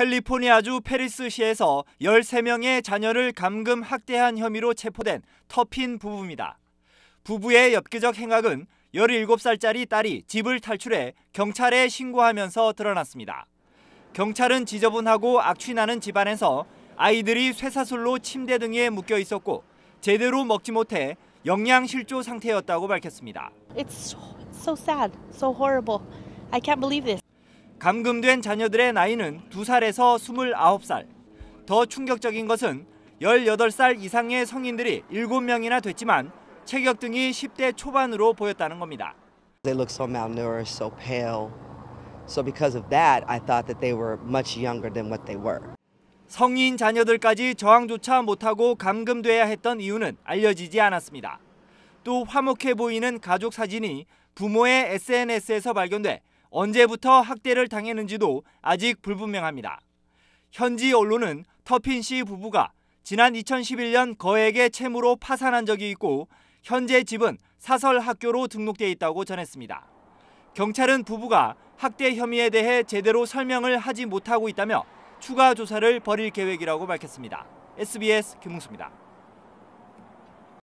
캘리포니아주 페리스시에서 13명의 자녀를 감금 학대한 혐의로 체포된 터핀 부부입니다. 부부의 엽기적 행각은 17살짜리 딸이 집을 탈출해 경찰에 신고하면서 드러났습니다. 경찰은 지저분하고 악취나는 집안에서 아이들이 쇠사슬로 침대 등에 묶여 있었고 제대로 먹지 못해 영양실조 상태였다고 밝혔습니다. It's so sad, so horrible. I can't believe 감금된 자녀들의 나이는 2살에서 29살. 더 충격적인 것은 18살 이상의 성인들이 7명이나 됐지만 체격 등이 10대 초반으로 보였다는 겁니다. They look so malnourished, so pale. So because of that, I thought that they were much younger than what they were. 성인 자녀들까지 저항조차 못하고 감금돼야 했던 이유는 알려지지 않았습니다. 또 화목해 보이는 가족 사진이 부모의 SNS에서 발견돼 언제부터 학대를 당했는지도 아직 불분명합니다. 현지 언론은 터핀 씨 부부가 지난 2011년 거액의 채무로 파산한 적이 있고 현재 집은 사설 학교로 등록돼 있다고 전했습니다. 경찰은 부부가 학대 혐의에 대해 제대로 설명을 하지 못하고 있다며 추가 조사를 벌일 계획이라고 밝혔습니다. SBS 김웅수입니다.